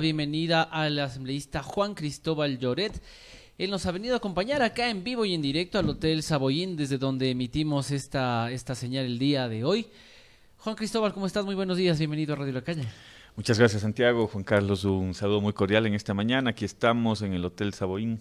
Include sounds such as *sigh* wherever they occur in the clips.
bienvenida al asambleísta Juan Cristóbal Lloret. Él nos ha venido a acompañar acá en vivo y en directo al Hotel Saboyín, desde donde emitimos esta, esta señal el día de hoy. Juan Cristóbal, ¿cómo estás? Muy buenos días, bienvenido a Radio La Calle. Muchas gracias, Santiago. Juan Carlos, un saludo muy cordial en esta mañana. Aquí estamos en el Hotel Saboyín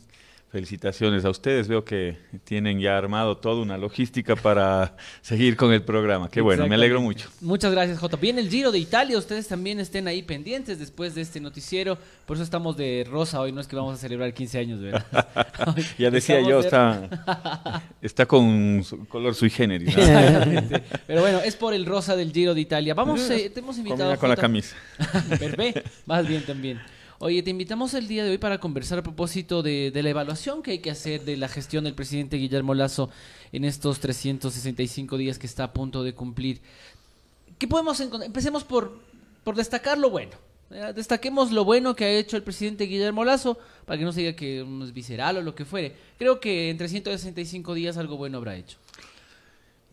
Felicitaciones a ustedes. Veo que tienen ya armado toda una logística para seguir con el programa. Qué bueno, me alegro mucho. Muchas gracias, Jota. Bien, el Giro de Italia. Ustedes también estén ahí pendientes después de este noticiero. Por eso estamos de rosa hoy. No es que vamos a celebrar 15 años, ¿verdad? *laughs* ya decía yo, *laughs* está, con un color sui generis. Pero bueno, es por el rosa del Giro de Italia. Vamos, eh, te hemos invitado. Con la camisa. *laughs* Perfecto, más bien también. Oye, te invitamos el día de hoy para conversar a propósito de, la evaluación que hay que hacer de la gestión del presidente Guillermo Lazo en estos 365 días que está a punto de cumplir. ¿Qué podemos encontrar? Empecemos por, destacar lo bueno. Eh, destaquemos lo bueno que ha hecho el presidente Guillermo Lazo, para que no se diga que es visceral o lo que fuere. Creo que en 365 días algo bueno habrá hecho.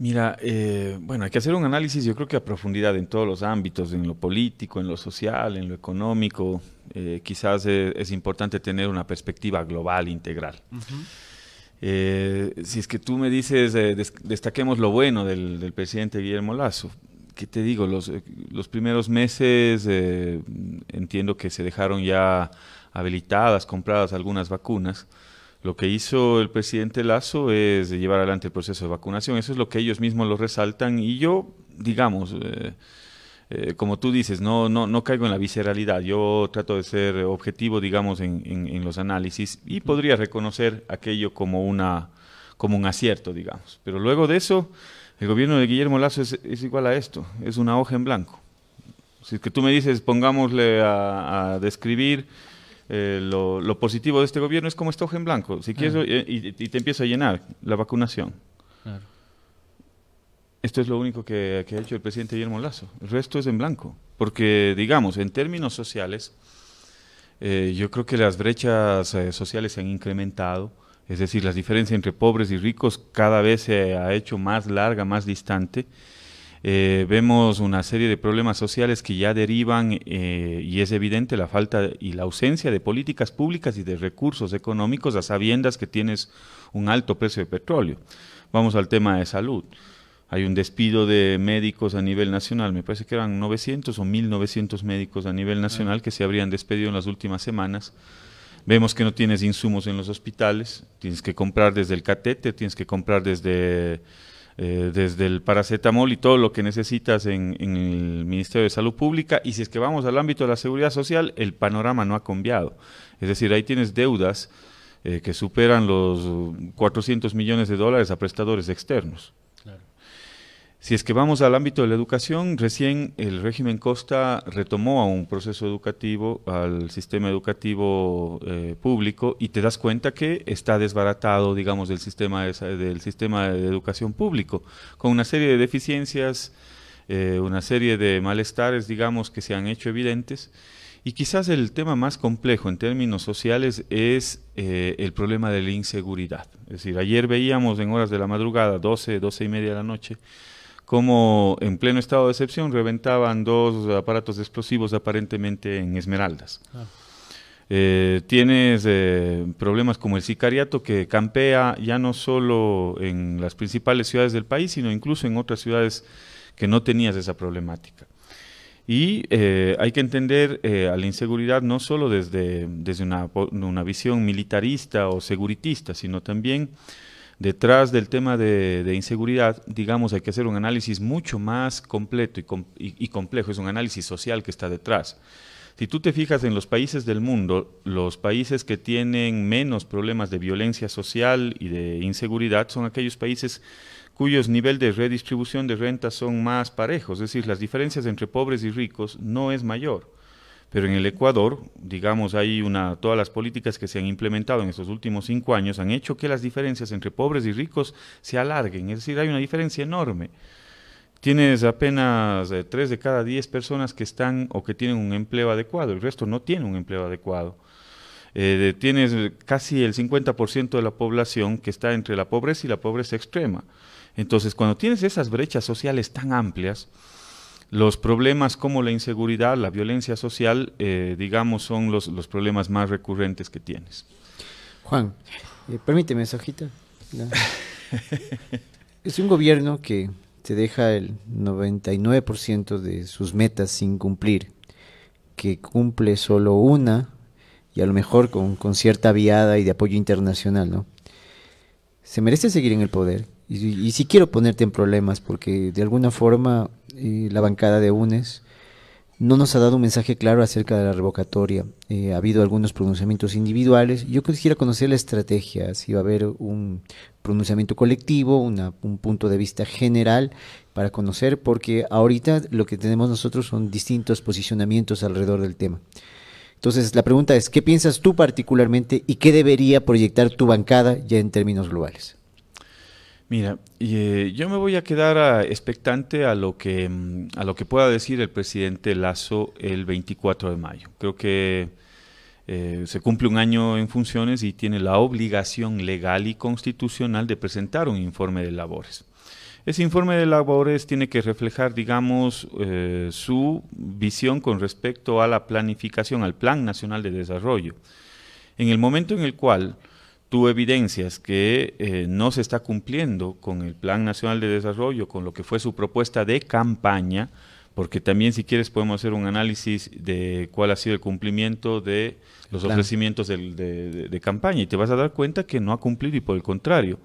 Mira, eh, bueno, hay que hacer un análisis yo creo que a profundidad en todos los ámbitos, en lo político, en lo social, en lo económico. Eh, quizás es importante tener una perspectiva global, integral. Eh, si es que tú me dices, destaquemos lo bueno del, presidente Guillermo Lazo. ¿Qué te digo? los primeros meses entiendo que se dejaron ya habilitadas, compradas algunas vacunas lo que hizo el presidente Lazo es llevar adelante el proceso de vacunación. Eso es lo que ellos mismos lo resaltan. Y yo, digamos, eh, eh, como tú dices, no, no, no caigo en la visceralidad. Yo trato de ser objetivo, digamos, en, los análisis y podría reconocer aquello como, una, como un acierto, digamos. Pero luego de eso, el gobierno de Guillermo Lazo es, igual a esto, es una hoja en blanco. Si es que tú me dices, pongámosle a describir eh, lo, positivo de este gobierno es como estoja en blanco. Si quieres, eh, y, te empieza a llenar la vacunación. Esto es lo único que, ha hecho el presidente Guillermo Lazo. El resto es en blanco. Porque, digamos, en términos sociales, eh, yo creo que las brechas sociales se han incrementado. Es decir, las diferencia entre pobres y ricos cada vez se ha hecho más larga, más distante. Eh, vemos una serie de problemas sociales que ya derivan eh, y es evidente la falta y la ausencia de políticas públicas y de recursos económicos a sabiendas que tienes un alto precio de petróleo. Vamos al tema de salud. Hay un despido de médicos a nivel nacional, me parece que eran 900 o 1900 médicos a nivel nacional que se habrían despedido en las últimas semanas. Vemos que no tienes insumos en los hospitales, tienes que comprar desde el catete, tienes que comprar desde eh, desde el paracetamol y todo lo que necesitas en, el Ministerio de Salud Pública. Y si es que vamos al ámbito de la seguridad social, el panorama no ha cambiado. Es decir, ahí tienes deudas eh, que superan los 400 millones de dólares a prestadores externos. Si es que vamos al ámbito de la educación, recién el régimen Costa retomó a un proceso educativo, al sistema educativo eh, público, y te das cuenta que está desbaratado, digamos, del sistema, de, del sistema de educación público, con una serie de deficiencias, eh, una serie de malestares, digamos, que se han hecho evidentes. Y quizás el tema más complejo en términos sociales es eh, el problema de la inseguridad. Es decir, ayer veíamos en horas de la madrugada, 12, 12 y media de la noche, como en pleno estado de excepción reventaban dos aparatos explosivos aparentemente en Esmeraldas. Ah. Eh, tienes eh, problemas como el sicariato que campea ya no solo en las principales ciudades del país, sino incluso en otras ciudades que no tenías esa problemática. Y eh, hay que entender a la inseguridad no solo desde, desde una, una visión militarista o seguritista, sino también Detrás del tema de, inseguridad, digamos, hay que hacer un análisis mucho más completo y, complejo, es un análisis social que está detrás. Si tú te fijas en los países del mundo, los países que tienen menos problemas de violencia social y de inseguridad son aquellos países cuyos niveles de redistribución de renta son más parejos, es decir, las diferencias entre pobres y ricos no es mayor. Pero en el Ecuador, digamos, hay una, todas las políticas que se han implementado en estos últimos cinco años han hecho que las diferencias entre pobres y ricos se alarguen. Es decir, hay una diferencia enorme. Tienes apenas eh, tres de cada diez personas que están o que tienen un empleo adecuado, el resto no tiene un empleo adecuado. Eh, tienes eh, casi el 50% de la población que está entre la pobreza y la pobreza extrema. Entonces, cuando tienes esas brechas sociales tan amplias, los problemas como la inseguridad, la violencia social, eh, digamos, son los, los, problemas más recurrentes que tienes. Juan, eh, permíteme esa *laughs* es un gobierno que te deja el 99% de sus metas sin cumplir, que cumple solo una y a lo mejor con, cierta viada y de apoyo internacional, ¿no? Se merece seguir en el poder. Y, y si quiero ponerte en problemas porque de alguna forma la bancada de UNES, no nos ha dado un mensaje claro acerca de la revocatoria. Eh, ha habido algunos pronunciamientos individuales. Yo quisiera conocer la estrategia, si va a haber un pronunciamiento colectivo, un punto de vista general para conocer, porque ahorita lo que tenemos nosotros son distintos posicionamientos alrededor del tema. Entonces, la pregunta es, ¿qué piensas tú particularmente y qué debería proyectar tu bancada ya en términos globales? Mira, eh, yo me voy a quedar ah, expectante a lo, que, mm, a lo que pueda decir el presidente Lazo el 24 de mayo. Creo que eh, se cumple un año en funciones y tiene la obligación legal y constitucional de presentar un informe de labores. Ese informe de labores tiene que reflejar, digamos, eh, su visión con respecto a la planificación, al Plan Nacional de Desarrollo. En el momento en el cual tú evidencias que eh, no se está cumpliendo con el Plan Nacional de Desarrollo, con lo que fue su propuesta de campaña, porque también si quieres podemos hacer un análisis de cuál ha sido el cumplimiento de los ofrecimientos de, de campaña y te vas a dar cuenta que no ha cumplido y por el contrario,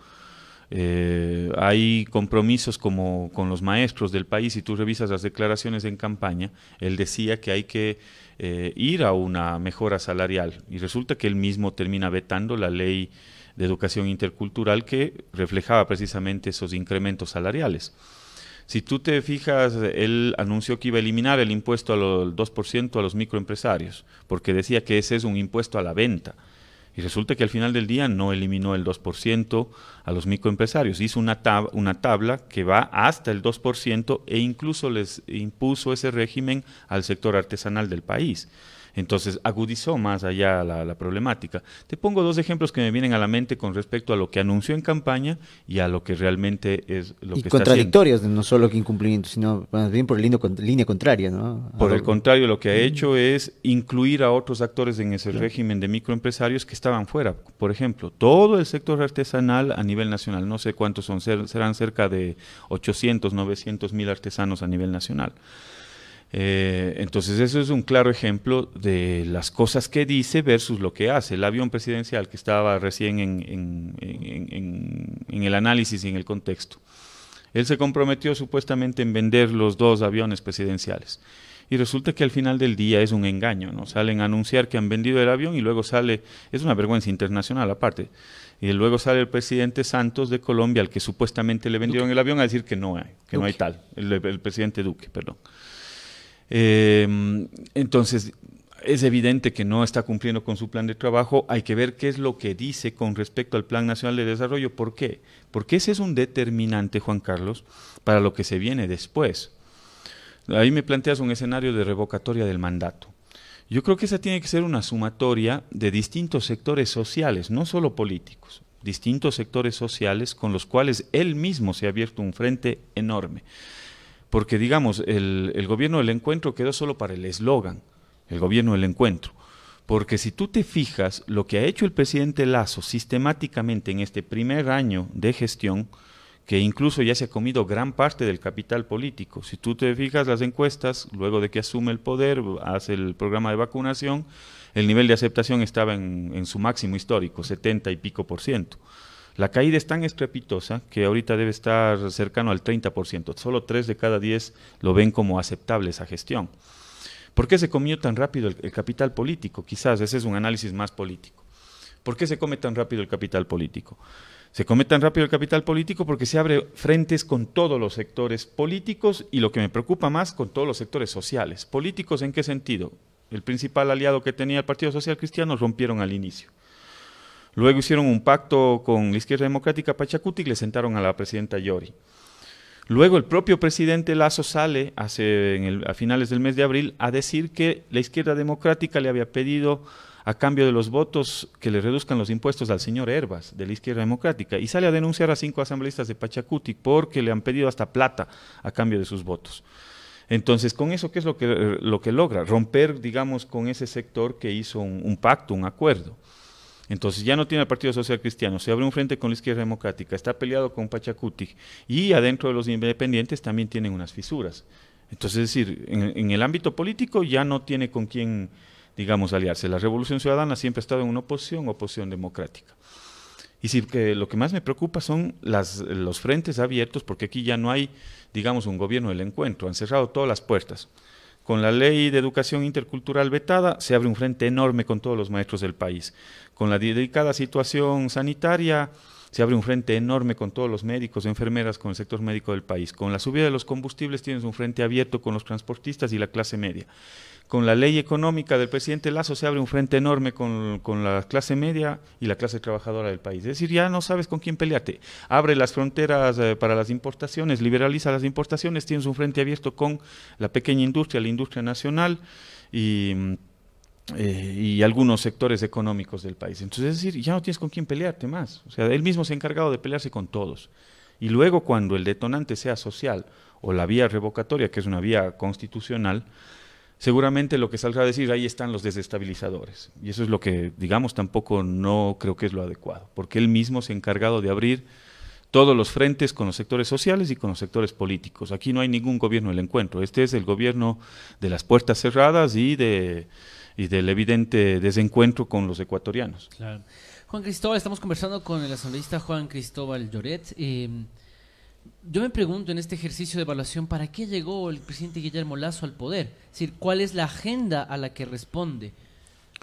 eh, hay compromisos como con los maestros del país, si tú revisas las declaraciones en campaña, él decía que hay que eh, ir a una mejora salarial y resulta que él mismo termina vetando la ley de educación intercultural que reflejaba precisamente esos incrementos salariales. Si tú te fijas, él anunció que iba a eliminar el impuesto al 2% a los microempresarios, porque decía que ese es un impuesto a la venta y resulta que al final del día no eliminó el 2% a los microempresarios. Hizo una, una tabla que va hasta el 2% e incluso les impuso ese régimen al sector artesanal del país. Entonces agudizó más allá la, problemática. Te pongo dos ejemplos que me vienen a la mente con respecto a lo que anunció en campaña y a lo que realmente es lo y que contradictorias, no solo que incumplimiento, sino más bien por línea contraria, ¿no? Por el contrario, lo que ha hecho es incluir a otros actores en ese régimen de microempresarios que estaban fuera. Por ejemplo, todo el sector artesanal a nivel nacional, no sé cuántos son, serán cerca de 800, 900 mil artesanos a nivel nacional. Eh, entonces eso es un claro ejemplo de las cosas que dice versus lo que hace. El avión presidencial que estaba recién en, el análisis y en el contexto. Él se comprometió supuestamente en vender los dos aviones presidenciales. Y resulta que al final del día es un engaño, ¿no? Salen a anunciar que han vendido el avión y luego sale, es una vergüenza internacional aparte, y luego sale el presidente Santos de Colombia, al que supuestamente le vendieron el avión, a decir que no hay, que no hay tal, el presidente Duque, perdón. Eh, entonces, es evidente que no está cumpliendo con su plan de trabajo. Hay que ver qué es lo que dice con respecto al Plan Nacional de Desarrollo. ¿Por qué? Porque ese es un determinante, Juan Carlos, para lo que se viene después. Ahí me planteas un escenario de revocatoria del mandato. Yo creo que esa tiene que ser una sumatoria de distintos sectores sociales, no solo políticos, distintos sectores sociales con los cuales él mismo se ha abierto un frente enorme porque digamos, el, gobierno del encuentro quedó solo para el eslogan, el gobierno del encuentro. Porque si tú te fijas, lo que ha hecho el presidente Lazo sistemáticamente en este primer año de gestión, que incluso ya se ha comido gran parte del capital político. Si tú te fijas las encuestas, luego de que asume el poder, hace el programa de vacunación, el nivel de aceptación estaba en, en su máximo histórico, 70 y pico por ciento. La caída es tan estrepitosa que ahorita debe estar cercano al 30%. Solo 3 de cada 10 lo ven como aceptable esa gestión. ¿Por qué se comió tan rápido el, el capital político? Quizás ese es un análisis más político. ¿Por qué se come tan rápido el capital político? Se come tan rápido el capital político porque se abre frentes con todos los sectores políticos y lo que me preocupa más, con todos los sectores sociales. ¿Políticos en qué sentido? El principal aliado que tenía el Partido Social Cristiano rompieron al inicio. Luego hicieron un pacto con la izquierda democrática Pachacuti y le sentaron a la presidenta Yori. Luego el propio presidente Lazo sale hace, a finales del mes de abril a decir que la izquierda democrática le había pedido a cambio de los votos que le reduzcan los impuestos al señor Herbas de la izquierda democrática y sale a denunciar a cinco asambleístas de Pachacuti porque le han pedido hasta plata a cambio de sus votos. Entonces, con eso, ¿qué es lo que, lo que logra? Romper, digamos, con ese sector que hizo un pacto, un acuerdo. Entonces ya no tiene el Partido Social Cristiano, se abre un frente con la izquierda democrática, está peleado con Pachacuti y adentro de los independientes también tienen unas fisuras. Entonces, es decir, en, el ámbito político ya no tiene con quién, digamos, aliarse. La Revolución Ciudadana siempre ha estado en una oposición, oposición democrática. Y que lo que más me preocupa son las, los frentes abiertos, porque aquí ya no hay, digamos, un gobierno del encuentro, han cerrado todas las puertas. Con la ley de educación intercultural vetada, se abre un frente enorme con todos los maestros del país con la dedicada situación sanitaria, se abre un frente enorme con todos los médicos, enfermeras, con el sector médico del país. Con la subida de los combustibles tienes un frente abierto con los transportistas y la clase media. Con la ley económica del presidente Lazo se abre un frente enorme con, la clase media y la clase trabajadora del país. Es decir, ya no sabes con quién pelearte. Abre las fronteras eh, para las importaciones, liberaliza las importaciones, tienes un frente abierto con la pequeña industria, la industria nacional y mm, eh, y algunos sectores económicos del país. Entonces, es decir, ya no tienes con quién pelearte más. O sea, él mismo se ha encargado de pelearse con todos. Y luego, cuando el detonante sea social o la vía revocatoria, que es una vía constitucional, seguramente lo que saldrá a decir, ahí están los desestabilizadores. Y eso es lo que, digamos, tampoco no creo que es lo adecuado, porque él mismo se ha encargado de abrir todos los frentes con los sectores sociales y con los sectores políticos. Aquí no hay ningún gobierno del encuentro. Este es el gobierno de las puertas cerradas y de y del evidente desencuentro con los ecuatorianos. Juan Cristóbal, estamos conversando con el asambleísta Juan Cristóbal Lloret. Em, yo me pregunto en este ejercicio de evaluación, ¿para qué llegó el presidente Guillermo Lazo al poder? Es decir, ¿cuál es la agenda a la que responde?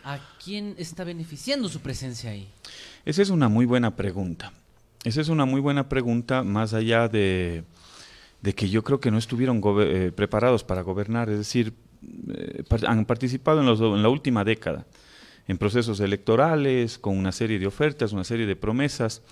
¿A quién está beneficiando su presencia ahí? Esa es una muy buena pregunta. Esa es una muy buena pregunta, más allá de, que yo creo que no estuvieron eh, preparados para gobernar. Es decir, eh, han participado en, la última década en procesos electorales, con una serie de ofertas, una serie de promesas,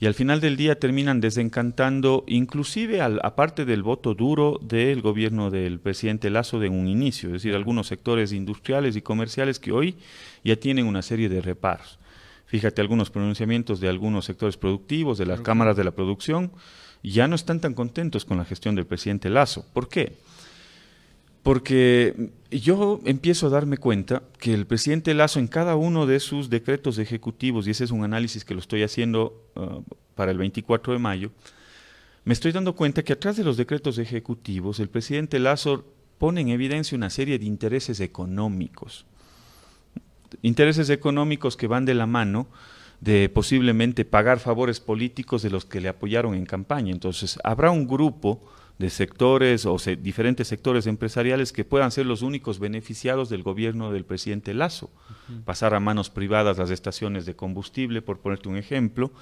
y al final del día terminan desencantando inclusive aparte del voto duro del gobierno del presidente Lazo de un inicio, es decir, algunos sectores industriales y comerciales que hoy ya tienen una serie de reparos. Fíjate algunos pronunciamientos de algunos sectores productivos, de las cámaras de la producción, ya no están tan contentos con la gestión del presidente Lazo. ¿Por qué? porque yo empiezo a darme cuenta que el presidente Lazo en cada uno de sus decretos ejecutivos, y ese es un análisis que lo estoy haciendo ah, para el 24 de mayo, me estoy dando cuenta que atrás de los decretos ejecutivos el presidente Lazo pone en evidencia una serie de intereses económicos. Intereses económicos que van de la mano de posiblemente pagar favores políticos de los que le apoyaron en campaña. Entonces, habrá un grupo de sectores o diferentes sectores empresariales que puedan ser los únicos beneficiados del gobierno del presidente Lazo. Pasar a manos privadas las estaciones de combustible, por ponerte un ejemplo.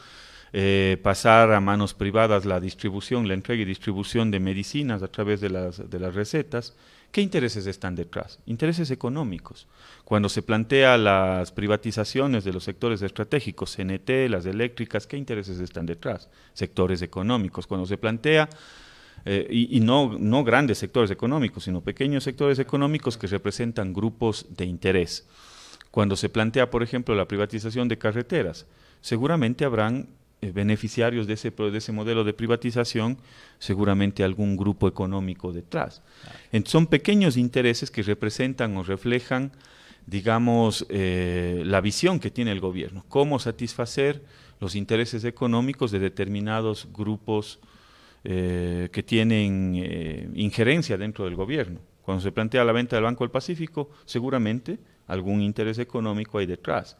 Eh, pasar a manos privadas la distribución, la entrega y distribución de medicinas a través de las, de las recetas. ¿Qué intereses están detrás? Intereses económicos. Cuando se plantea las privatizaciones de los sectores estratégicos, CNT, las eléctricas, ¿qué intereses están detrás? Sectores económicos. Cuando se plantea eh, y, no, grandes sectores económicos, sino pequeños sectores económicos que representan grupos de interés. Cuando se plantea, por ejemplo, la privatización de carreteras, seguramente habrán eh, beneficiarios de ese, de ese modelo de privatización, seguramente algún grupo económico detrás. son pequeños intereses que representan o reflejan, digamos, eh, la visión que tiene el gobierno, cómo satisfacer los intereses económicos de determinados grupos eh, que tienen eh, injerencia dentro del gobierno. Cuando se plantea la venta del Banco del Pacífico, seguramente algún interés económico hay detrás.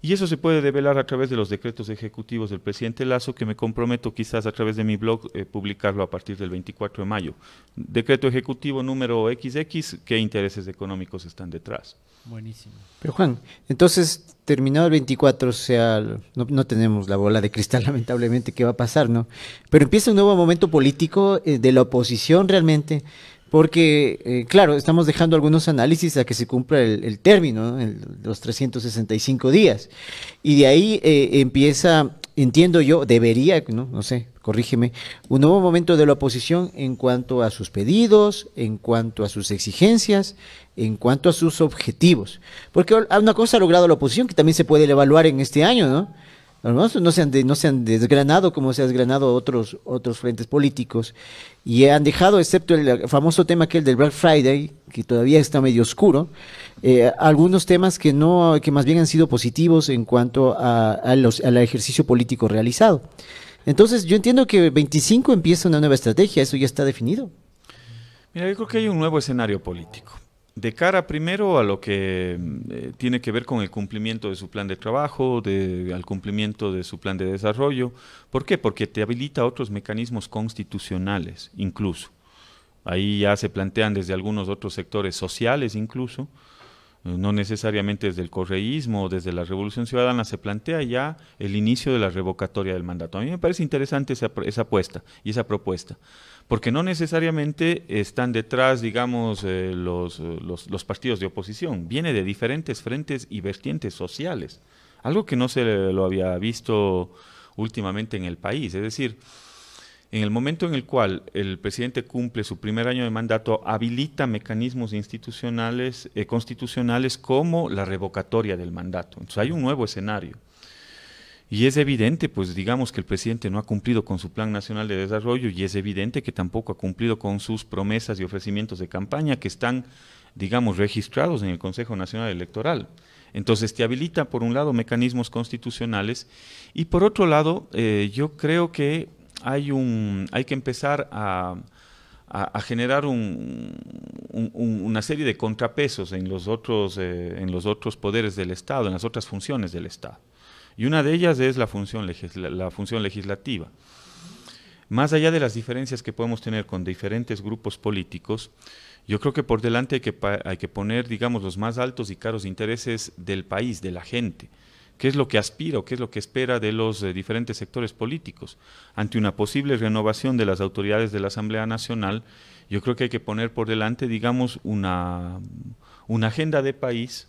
Y eso se puede develar a través de los decretos ejecutivos del presidente Lazo, que me comprometo quizás a través de mi blog eh, publicarlo a partir del 24 de mayo. Decreto ejecutivo número XX, ¿qué intereses económicos están detrás? Buenísimo. Pero Juan, entonces terminado el 24, o sea, no, tenemos la bola de cristal, *laughs* lamentablemente, qué va a pasar, ¿no? Pero empieza un nuevo momento político eh, de la oposición realmente, porque, eh, claro, estamos dejando algunos análisis a que se cumpla el, término, los 365 días. Y de ahí eh, empieza entiendo yo, debería, no, no sé, corrígeme, un nuevo momento de la oposición en cuanto a sus pedidos, en cuanto a sus exigencias, en cuanto a sus objetivos. Porque una cosa ha logrado la oposición que también se puede evaluar en este año, ¿no? no se han, no se han desgranado como se han desgranado otros, otros frentes políticos y han dejado, excepto el famoso tema que el del Black Friday, que todavía está medio oscuro, eh, algunos temas que no, que más bien han sido positivos en cuanto a, al ejercicio político realizado. Entonces, yo entiendo que 25 empieza una nueva estrategia, eso ya está definido. Mira, yo creo que hay un nuevo escenario político de cara primero a lo que mm, eh, tiene que ver con el cumplimiento de su plan de trabajo, al cumplimiento de su plan de desarrollo. ¿Por qué? Porque te habilita otros mecanismos constitucionales incluso. Ahí ya se plantean desde algunos otros sectores sociales incluso, eh, no necesariamente desde el correísmo o desde la Revolución Ciudadana, se plantea ya el inicio de la revocatoria del mandato. A mí me parece interesante esa, apuesta y esa propuesta, porque no necesariamente están detrás, digamos, eh, eh, los, los, partidos de oposición, viene de diferentes frentes y vertientes sociales, algo que no se lo había visto últimamente en el país, es decir, en el momento en el cual el presidente cumple su primer año de mandato, habilita mecanismos institucionales, eh, constitucionales como la revocatoria del mandato. Entonces hay un nuevo escenario. Y es evidente, pues digamos que el presidente no ha cumplido con su Plan Nacional de Desarrollo y es evidente que tampoco ha cumplido con sus promesas y ofrecimientos de campaña que están, digamos, registrados en el Consejo Nacional Electoral. Entonces te habilita, por un lado, mecanismos constitucionales y por otro lado, eh, yo creo que hay, que empezar a, generar una serie de contrapesos en los, otros, eh, en los otros poderes del Estado, en las otras funciones del Estado. Y una de ellas es la función, la función legislativa. Más allá de las diferencias que podemos tener con diferentes grupos políticos, yo creo que por delante hay que, hay que poner, digamos, los más altos y caros intereses del país, de la gente qué es lo que aspira o qué es lo que espera de los eh, diferentes sectores políticos. Ante una posible renovación de las autoridades de la Asamblea Nacional, yo creo que hay que poner por delante, digamos, una, agenda de país,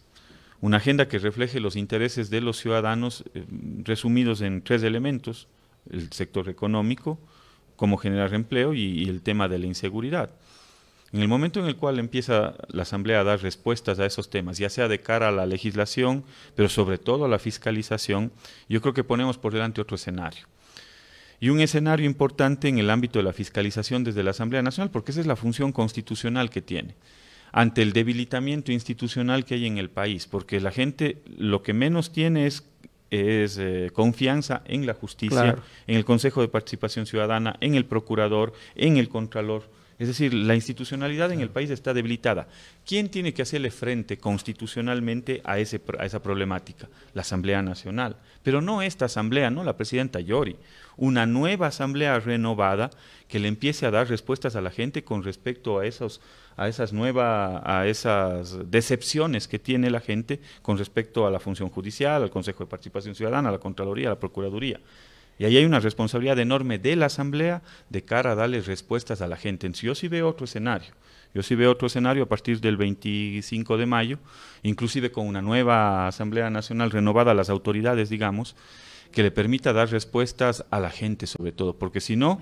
una agenda que refleje los intereses de los ciudadanos eh, resumidos en tres elementos, el sector económico, cómo generar empleo y el tema de la inseguridad. En el momento en el cual empieza la Asamblea a dar respuestas a esos temas, ya sea de cara a la legislación, pero sobre todo a la fiscalización, yo creo que ponemos por delante otro escenario. Y un escenario importante en el ámbito de la fiscalización desde la Asamblea Nacional, porque esa es la función constitucional que tiene, ante el debilitamiento institucional que hay en el país, porque la gente lo que menos tiene es es eh, confianza en la justicia, en el Consejo de Participación Ciudadana, en el Procurador, en el Contralor. Es decir, la institucionalidad en el país está debilitada. ¿Quién tiene que hacerle frente constitucionalmente a, a esa problemática? La Asamblea Nacional. Pero no esta Asamblea, no la presidenta Yori. Una nueva Asamblea renovada que le empiece a dar respuestas a la gente con respecto a a esas nuevas, a esas decepciones que tiene la gente con respecto a la función judicial, al Consejo de Participación Ciudadana, a la Contraloría, a la Procuraduría. Y ahí hay una responsabilidad enorme de la Asamblea de cara a darle respuestas a la gente. Entonces, yo sí veo otro escenario. Yo sí veo otro escenario a partir del 25 de mayo, inclusive con una nueva Asamblea Nacional renovada, a las autoridades, digamos, que le permita dar respuestas a la gente sobre todo, porque si no,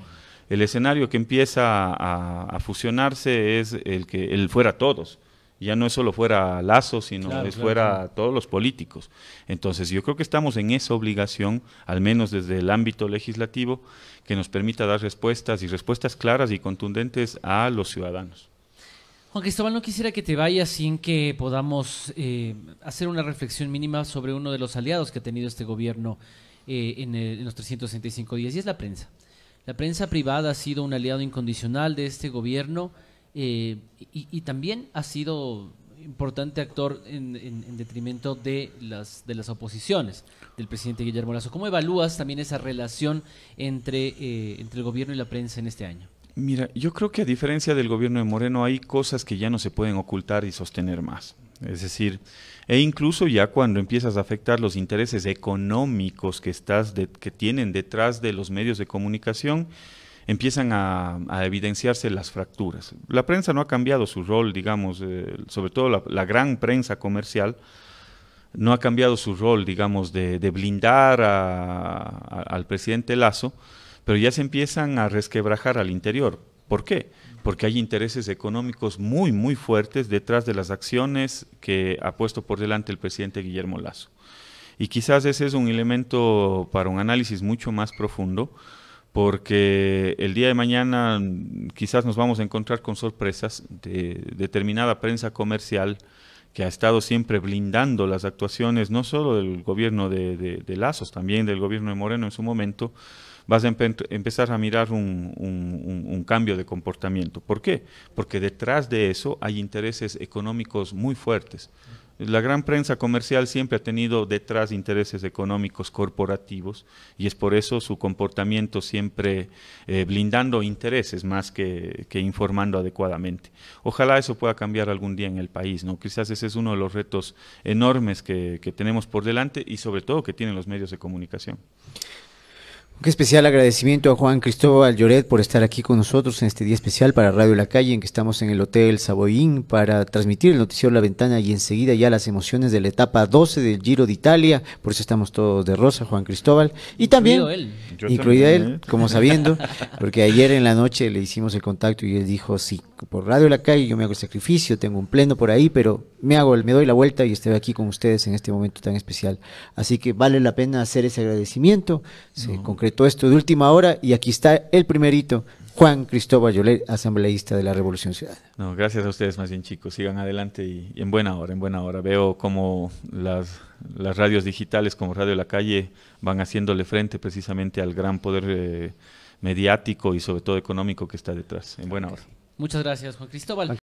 el escenario que empieza a, fusionarse es el que el fuera todos ya no es solo fuera Lazo, sino que es fuera todos los políticos. Entonces, yo creo que estamos en esa obligación, al menos desde el ámbito legislativo, que nos permita dar respuestas y respuestas claras y contundentes a los ciudadanos. Juan Cristóbal, no quisiera que te vayas sin que podamos eh, hacer una reflexión mínima sobre uno de los aliados que ha tenido este gobierno eh, en, en los 365 días, y es la prensa. La prensa privada ha sido un aliado incondicional de este gobierno eh, y, y, también ha sido importante actor en, detrimento de las, de las oposiciones del presidente Guillermo Lazo. ¿Cómo evalúas también esa relación entre, eh, entre el gobierno y la prensa en este año? Mira, yo creo que a diferencia del gobierno de Moreno hay cosas que ya no se pueden ocultar y sostener más. Es decir, e incluso ya cuando empiezas a afectar los intereses económicos que, estás que tienen detrás de los medios de comunicación, empiezan a, evidenciarse las fracturas. La prensa no ha cambiado su rol, digamos, eh, sobre todo la, gran prensa comercial, no ha cambiado su rol, digamos, de, blindar al presidente Lazo, pero ya se empiezan a resquebrajar al interior. ¿Por qué? Porque hay intereses económicos muy, muy fuertes detrás de las acciones que ha puesto por delante el presidente Guillermo Lazo. Y quizás ese es un elemento para un análisis mucho más profundo, porque el día de mañana mm, quizás nos vamos a encontrar con sorpresas de determinada prensa comercial que ha estado siempre blindando las actuaciones no solo del gobierno de, Lazos, también del gobierno de Moreno en su momento, vas a empezar a mirar un, cambio de comportamiento. ¿Por qué? Porque detrás de eso hay intereses económicos muy fuertes. La gran prensa comercial siempre ha tenido detrás intereses económicos corporativos y es por eso su comportamiento siempre eh, blindando intereses más que, informando adecuadamente. Ojalá eso pueda cambiar algún día en el país, ¿no? Quizás ese es uno de los retos enormes que tenemos por delante y sobre todo que tienen los medios de comunicación. Un especial agradecimiento a Juan Cristóbal Lloret por estar aquí con nosotros en este día especial para Radio La Calle, en que estamos en el Hotel Savoyín para transmitir el noticiero La Ventana y enseguida ya las emociones de la etapa 12 del Giro de Italia. Por eso estamos todos de rosa, Juan Cristóbal. Y también, incluido incluida él ¿eh? como sabiendo, porque ayer en la noche le hicimos el contacto y él dijo sí por Radio La Calle, yo me hago el sacrificio, tengo un pleno por ahí, pero me hago, me doy la vuelta y estoy aquí con ustedes en este momento tan especial. Así que vale la pena hacer ese agradecimiento. Se concretó esto de última hora y aquí está el primerito. Juan Cristóbal Yolet, asambleísta de la Revolución Ciudadana. No, gracias a ustedes más bien chicos, sigan adelante y, en buena hora, en buena hora. Veo como las, radios digitales como Radio de La Calle van haciéndole frente precisamente al gran poder eh, mediático y sobre todo económico que está detrás. En buena hora. Muchas gracias, Juan Cristóbal.